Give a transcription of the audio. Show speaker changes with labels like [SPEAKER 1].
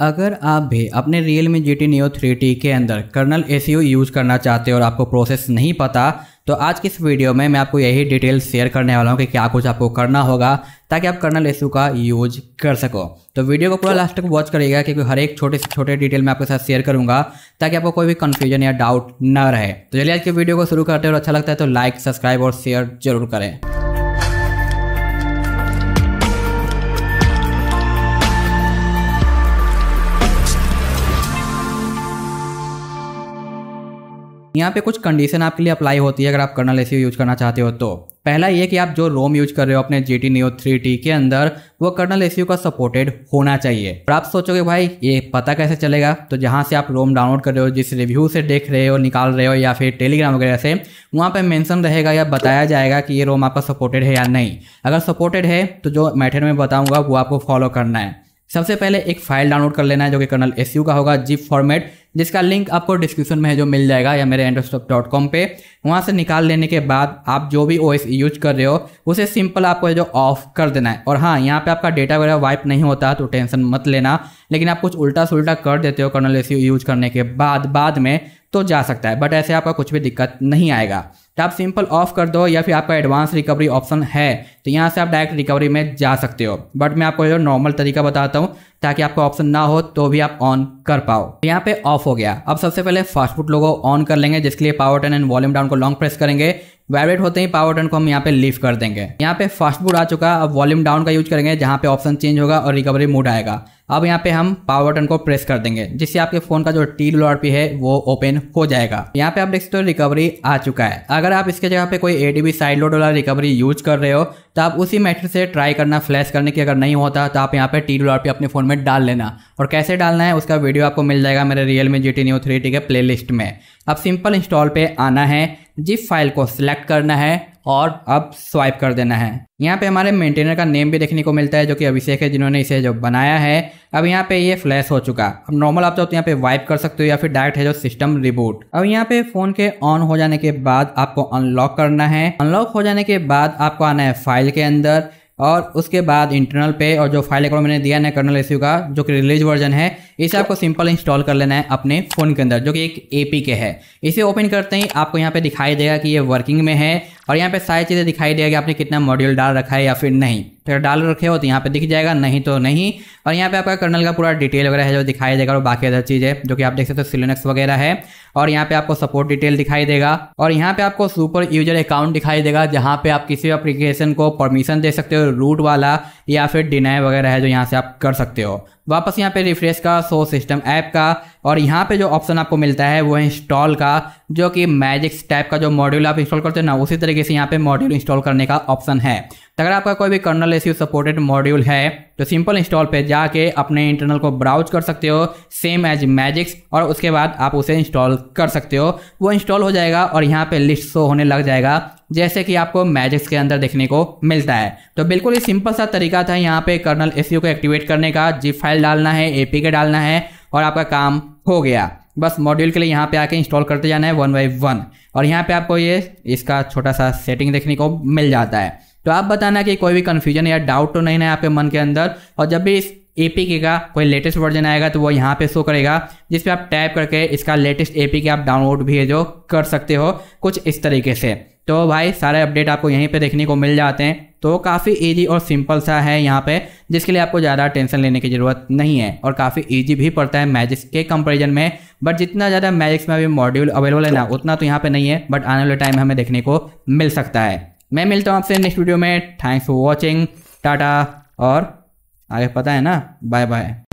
[SPEAKER 1] अगर आप भी अपने Realme G T Neo three के अंदर कर्नल ए यूज़ करना चाहते हो और आपको प्रोसेस नहीं पता तो आज की इस वीडियो में मैं आपको यही डिटेल शेयर करने वाला हूँ कि क्या कुछ आपको करना होगा ताकि आप कर्नल ए का यूज कर सको तो वीडियो को पूरा लास्ट तक वॉच करिएगा क्योंकि हर एक छोटे से छोटे डिटेल मैं आपके साथ शेयर करूंगा ताकि आपको कोई भी कन्फ्यूजन या डाउट ना रहे तो चलिए आज की वीडियो को शुरू करते हैं और अच्छा लगता है तो लाइक सब्सक्राइब और शेयर जरूर करें यहाँ पे कुछ कंडीशन आपके लिए अप्लाई होती है अगर आप कर्नल ए यूज़ करना चाहते हो तो पहला ये कि आप जो रोम यूज कर रहे हो अपने G T Neo three T के अंदर वो कर्नल एसी का सपोर्टेड होना चाहिए और आप सोचोगे भाई ये पता कैसे चलेगा तो जहाँ से आप रोम डाउनलोड कर रहे हो जिस रिव्यू से देख रहे हो निकाल रहे हो या फिर टेलीग्राम वगैरह से वहाँ पर मेंशन रहेगा या बताया जाएगा कि ये रोम आपका सपोर्टेड है या नहीं अगर सपोर्टेड है तो जो मैथड में बताऊँगा वो आपको फॉलो करना है सबसे पहले एक फाइल डाउनलोड कर लेना है जो कि कर्नल एस का होगा जिप फॉर्मेट जिसका लिंक आपको डिस्क्रिप्शन में है जो मिल जाएगा या मेरे एंड्रोस्टॉप डॉट कॉम पर वहाँ से निकाल लेने के बाद आप जो भी ओ यूज e कर रहे हो उसे सिंपल आपको जो ऑफ कर देना है और हाँ यहाँ पर आपका डेटा वगैरह वाइप नहीं होता तो टेंशन मत लेना लेकिन आप कुछ उल्टा सुल्टा कर देते हो कर्नल ए यूज करने के बाद बाद में तो जा सकता है बट ऐसे आपका कुछ भी दिक्कत नहीं आएगा तो आप सिंपल ऑफ कर दो या फिर आपका एडवांस रिकवरी ऑप्शन है तो यहाँ से आप डायरेक्ट रिकवरी में जा सकते हो बट मैं आपको जो नॉर्मल तरीका बताता हूँ ताकि आपका ऑप्शन ना हो तो भी आप ऑन कर पाओ तो यहाँ पे ऑफ हो गया अब सबसे पहले फास्ट फूड लोगों ऑन कर लेंगे जिसके लिए power ten and volume down को लॉन्ग प्रेस करेंगे वाइब्रेट होते ही पावर टन को हम यहाँ पे लिफ्ट कर देंगे यहाँ पे फास्ट बूट आ चुका है अब वॉल्यूम डाउन का यूज करेंगे जहाँ पे ऑप्शन चेंज होगा और रिकवरी मूड आएगा अब यहाँ पे हम पावर बटन को प्रेस कर देंगे जिससे आपके फोन का जो टी डब्ल्यू पी है वो ओपन हो जाएगा यहाँ पे आप देख सकते हो रिकवरी आ चुका है अगर आप इसके जगह पे कोई ए बी साइड लोड वाला रिकवरी यूज कर रहे हो तो आप उसी मेथड से ट्राई करना फ्लैश करने की अगर नहीं होता तो आप यहाँ पे टी डब्ल्यू पी अपने फोन में डाल लेना और कैसे डालना है उसका वीडियो आपको मिल जाएगा मेरे Realme G T Neo three T के प्ले लिस्ट में अब सिंपल इंस्टॉल पे आना है जिस फाइल को सिलेक्ट करना है और अब स्वाइप कर देना है यहाँ पे हमारे मेंटेनर का नेम भी देखने को मिलता है जो कि अभिषेक है जिन्होंने इसे जो बनाया है अब यहाँ पे ये फ्लैश हो चुका अब नॉर्मल आप चाहो तो यहाँ पे वाइप कर सकते हो या फिर डायरेक्ट है जो सिस्टम रिबूट अब यहाँ पे फोन के ऑन हो जाने के बाद आपको अनलॉक करना है अनलॉक हो जाने के बाद आपको आना है फाइल के अंदर और उसके बाद इंटरनल पे और जो फाइल अकाउंट मैंने दिया है कर्नल एस्यू का जो कि रिलीज वर्जन है इसे आपको सिंपल इंस्टॉल कर लेना है अपने फ़ोन के अंदर जो कि एक ए के है इसे ओपन करते ही आपको यहाँ पे दिखाई देगा कि ये वर्किंग में है और यहाँ पे सारी चीज़ें दिखाई देगा कि आपने कितना मॉड्यूल डाल रखा है या फिर नहीं फिर डाल रखे हो तो यहाँ पे दिख जाएगा नहीं तो नहीं और यहाँ पे आपका कर्नल का पूरा डिटेल वगैरह है जो दिखाई देगा और बाकी अदर चीज़ें जो कि आप देख सकते हो सिलेनेक्स वगैरह है और यहाँ पे आपको सपोर्ट डिटेल दिखाई देगा और यहाँ पे आपको सुपर यूजर अकाउंट दिखाई देगा जहाँ पे आप किसी एप्लीकेशन को परमिशन दे सकते हो रूट वाला या फिर डिनाय वगैरह है जो यहाँ से आप कर सकते हो वापस यहाँ पे रिफ्रेश का सो सिस्टम ऐप का और यहाँ पे जो ऑप्शन आपको मिलता है वो है इंस्टॉल का जो कि मैजिक्स टाइप का जो मॉड्यूल आप इंस्टॉल करते हो ना उसी तरीके से यहाँ पे मॉड्यूल इंस्टॉल करने का ऑप्शन है अगर आपका कोई भी कर्नल एसीयू सपोर्टेड मॉड्यूल है तो सिंपल इंस्टॉल पे जाके अपने इंटरनल को ब्राउज कर सकते हो सेम एज मैजिक्स और उसके बाद आप उसे इंस्टॉल कर सकते हो वो इंस्टॉल हो जाएगा और यहाँ पे लिस्ट शो होने लग जाएगा जैसे कि आपको मैजिक्स के अंदर देखने को मिलता है तो बिल्कुल ही सिंपल सा तरीका था यहाँ पे कर्नल एस को एक्टिवेट करने का जिप फाइल डालना है ए डालना है और आपका काम हो गया बस मॉड्यूल के लिए यहाँ पे आके इंस्टॉल करते जाना है वन बाई वन और यहाँ पे आपको ये इसका छोटा सा सेटिंग देखने को मिल जाता है तो आप बताना कि कोई भी कन्फ्यूजन या डाउट तो नहीं है आपके मन के अंदर और जब भी इस एपीके का कोई लेटेस्ट वर्जन आएगा तो वो यहाँ पे शो करेगा जिस पर आप टैप करके इसका लेटेस्ट ए पी आप डाउनलोड भी है जो कर सकते हो कुछ इस तरीके से तो भाई सारे अपडेट आपको यहीं पे देखने को मिल जाते हैं तो काफ़ी इजी और सिंपल सा है यहाँ पे जिसके लिए आपको ज़्यादा टेंशन लेने की ज़रूरत नहीं है और काफ़ी इजी भी पड़ता है मैजिक्स के कंपैरिजन में बट जितना ज़्यादा मैजिक्स में अभी मॉड्यूल अवेलेबल है ना उतना तो यहाँ पे नहीं है बट आने वाले टाइम हमें देखने को मिल सकता है मैं मिलता हूँ आपसे नेक्स्ट वीडियो में थैंक्स फॉर वॉचिंग टाटा और आगे पता है ना बाय बाय